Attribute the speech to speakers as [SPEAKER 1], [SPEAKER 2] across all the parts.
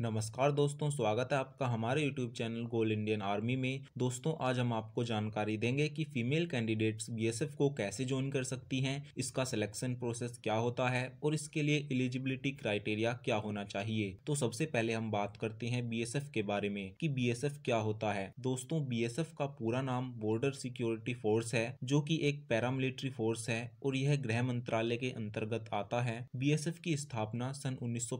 [SPEAKER 1] नमस्कार दोस्तों स्वागत है आपका हमारे YouTube channel goal Indian army में दोस्तों आज हम आपको जानकारी देंगे कि फीमेल कैंडिडेट्स बीएसएफ को कैसे ज्वाइन कर सकती हैं इसका सिलेक्शन प्रोसेस क्या होता है और इसके लिए एलिजिबिलिटी क्राइटेरिया क्या होना चाहिए तो सबसे पहले हम बात करते हैं बी के बारे में की बी क्या होता है दोस्तों बी का पूरा नाम बॉर्डर सिक्योरिटी फोर्स है जो की एक पैरामिलिट्री फोर्स है और यह गृह मंत्रालय के अंतर्गत आता है बी की स्थापना सन उन्नीस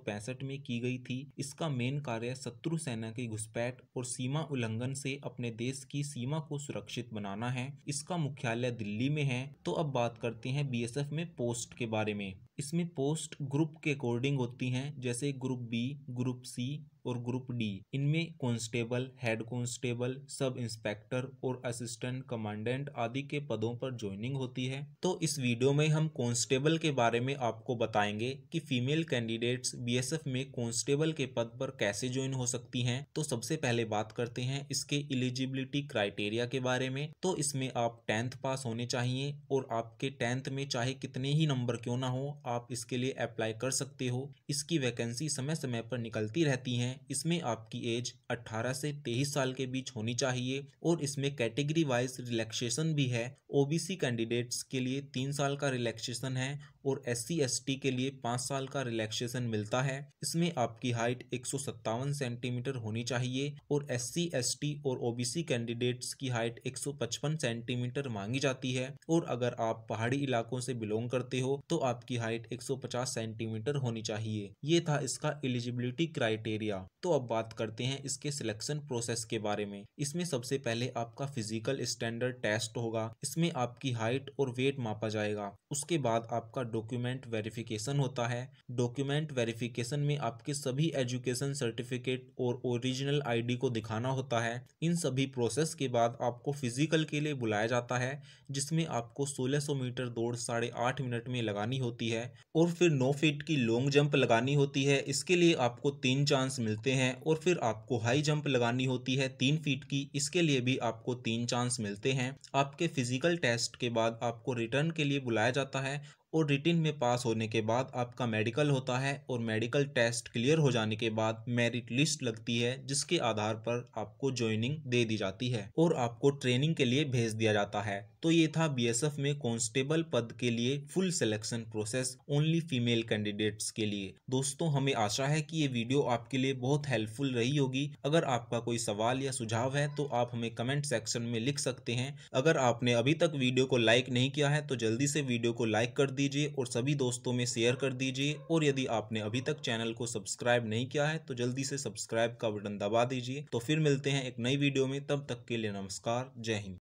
[SPEAKER 1] में की गई थी इसका का मेन कार्य शत्रु सेना की घुसपैठ और सीमा उल्लंघन से अपने देश की सीमा को सुरक्षित बनाना है इसका मुख्यालय दिल्ली में है तो अब बात करते हैं बीएसएफ में पोस्ट के बारे में इसमें पोस्ट ग्रुप के अकॉर्डिंग होती हैं जैसे ग्रुप बी ग्रुप सी और ग्रुप डी इनमें constable head constable sub inspector और असिस्टेंट कमांडेंट आदि के पदों पर ज्वाइनिंग होती है तो इस वीडियो में हम कॉन्स्टेबल के बारे में आपको बताएंगे कि फीमेल कैंडिडेट्स बीएसएफ में कॉन्स्टेबल के पद पर कैसे ज्वाइन हो सकती हैं तो सबसे पहले बात करते हैं इसके एलिजिबिलिटी क्राइटेरिया के बारे में तो इसमें आप टेंथ पास होने चाहिए और आपके टेंथ में चाहे कितने ही नंबर क्यों ना हो आप इसके लिए अप्लाई कर सकते हो इसकी वैकेंसी समय समय पर निकलती रहती हैं इसमें आपकी एज 18 से 23 साल के बीच होनी चाहिए और इसमें कैटेगरी वाइज रिलैक्सेशन भी है ओबीसी कैंडिडेट्स के लिए तीन साल का रिलैक्सेशन है और एस सी के लिए पाँच साल का रिलैक्सेशन मिलता है इसमें आपकी हाइट एक सेंटीमीटर होनी चाहिए और एस सी और ओबीसी कैंडिडेट्स की हाइट 155 सेंटीमीटर मांगी जाती है और अगर आप पहाड़ी इलाकों से बिलोंग करते हो तो आपकी हाइट 150 सेंटीमीटर होनी चाहिए ये था इसका एलिजिबिलिटी क्राइटेरिया तो अब बात करते हैं इसके सिलेक्शन प्रोसेस के बारे में इसमें सबसे पहले आपका फिजिकल स्टैंडर्ड टेस्ट होगा इसमें आपकी हाइट और वेट मापा जाएगा उसके बाद आपका डॉक्यूमेंट वेरिफिकेशन होता है डॉक्यूमेंट वेरिफिकेशन में आपके सभी एजुकेशन सर्टिफिकेट और ओरिजिनल आईडी को दिखाना होता है इन सभी प्रोसेस के बाद आपको फिजिकल के लिए बुलाया जाता है जिसमें आपको 1600 मीटर दौड़ साढ़े आठ मिनट में लगानी होती है और फिर नौ फीट की लॉन्ग जंप लगानी होती है इसके लिए आपको तीन चांस मिल मिलते हैं और फिर आपको हाई जंप लगानी होती है तीन फीट की इसके लिए भी आपको तीन चांस मिलते हैं आपके फिजिकल टेस्ट के बाद आपको रिटर्न के लिए बुलाया जाता है और रिटिन में पास होने के बाद आपका मेडिकल होता है और मेडिकल टेस्ट क्लियर हो जाने के बाद मेरिट लिस्ट लगती है जिसके आधार पर आपको ज्वाइनिंग दे दी जाती है और आपको ट्रेनिंग के लिए भेज दिया जाता है तो ये था बीएसएफ में कांस्टेबल पद के लिए full selection process only female candidates के लिए दोस्तों हमें आशा है कि ये वीडियो आपके लिए बहुत हेल्पफुल रही होगी अगर आपका कोई सवाल या सुझाव है तो आप हमें कमेंट सेक्शन में लिख सकते हैं अगर आपने अभी तक वीडियो को लाइक नहीं किया है तो जल्दी से वीडियो को लाइक कर दीजिए और सभी दोस्तों में शेयर कर दीजिए और यदि आपने अभी तक चैनल को सब्सक्राइब नहीं किया है तो जल्दी से सब्सक्राइब का बटन दबा दीजिए तो फिर मिलते हैं एक नई वीडियो में तब तक के लिए नमस्कार जय हिंद